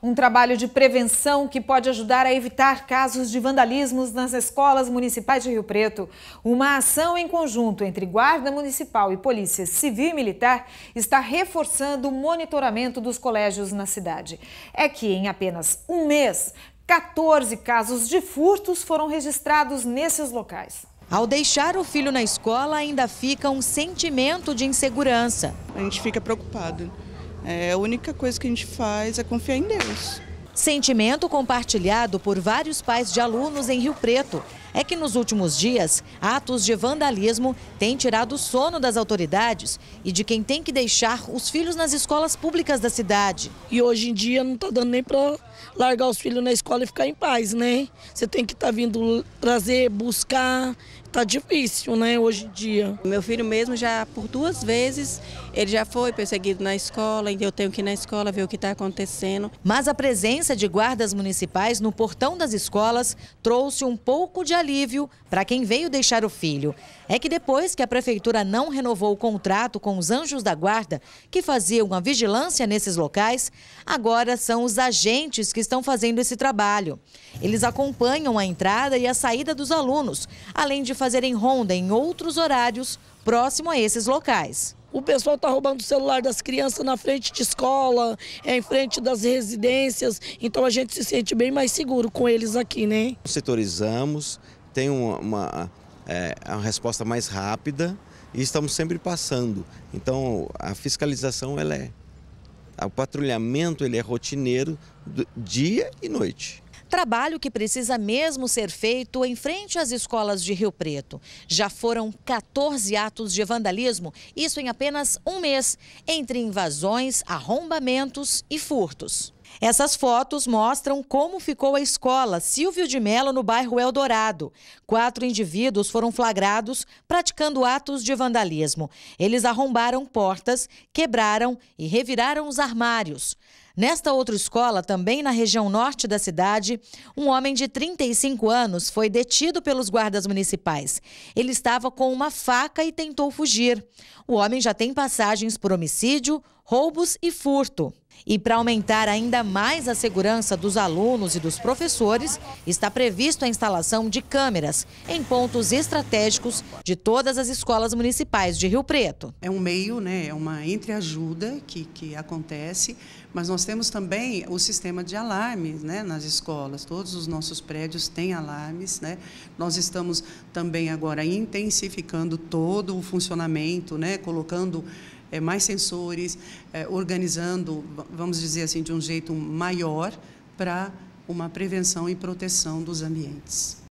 Um trabalho de prevenção que pode ajudar a evitar casos de vandalismos nas escolas municipais de Rio Preto. Uma ação em conjunto entre Guarda Municipal e Polícia Civil e Militar está reforçando o monitoramento dos colégios na cidade. É que em apenas um mês, 14 casos de furtos foram registrados nesses locais. Ao deixar o filho na escola, ainda fica um sentimento de insegurança. A gente fica preocupado é, a única coisa que a gente faz é confiar em Deus. Sentimento compartilhado por vários pais de alunos em Rio Preto é que nos últimos dias, atos de vandalismo têm tirado o sono das autoridades e de quem tem que deixar os filhos nas escolas públicas da cidade. E hoje em dia não está dando nem para largar os filhos na escola e ficar em paz, né? Você tem que estar tá vindo trazer, buscar. Está difícil, né, hoje em dia. Meu filho mesmo já por duas vezes, ele já foi perseguido na escola, e eu tenho que ir na escola ver o que está acontecendo. Mas a presença de guardas municipais no portão das escolas trouxe um pouco de alívio alívio para quem veio deixar o filho é que depois que a prefeitura não renovou o contrato com os anjos da guarda, que faziam a vigilância nesses locais, agora são os agentes que estão fazendo esse trabalho. Eles acompanham a entrada e a saída dos alunos, além de fazerem ronda em outros horários próximo a esses locais. O pessoal está roubando o celular das crianças na frente de escola, é em frente das residências. Então a gente se sente bem mais seguro com eles aqui, né? Setorizamos, tem uma, uma, é, é, uma resposta mais rápida e estamos sempre passando. Então, a fiscalização ela é o patrulhamento ele é rotineiro dia e noite. Trabalho que precisa mesmo ser feito em frente às escolas de Rio Preto. Já foram 14 atos de vandalismo, isso em apenas um mês, entre invasões, arrombamentos e furtos. Essas fotos mostram como ficou a escola Silvio de Mello no bairro Eldorado. Quatro indivíduos foram flagrados praticando atos de vandalismo. Eles arrombaram portas, quebraram e reviraram os armários. Nesta outra escola, também na região norte da cidade, um homem de 35 anos foi detido pelos guardas municipais. Ele estava com uma faca e tentou fugir. O homem já tem passagens por homicídio, roubos e furto. E para aumentar ainda mais a segurança dos alunos e dos professores, está previsto a instalação de câmeras em pontos estratégicos de todas as escolas municipais de Rio Preto. É um meio, né, é uma entreajuda que, que acontece, mas nós temos também o sistema de alarmes né, nas escolas. Todos os nossos prédios têm alarmes. Né? Nós estamos também agora intensificando todo o funcionamento, né, colocando é, mais sensores, é, organizando, vamos dizer assim, de um jeito maior para uma prevenção e proteção dos ambientes.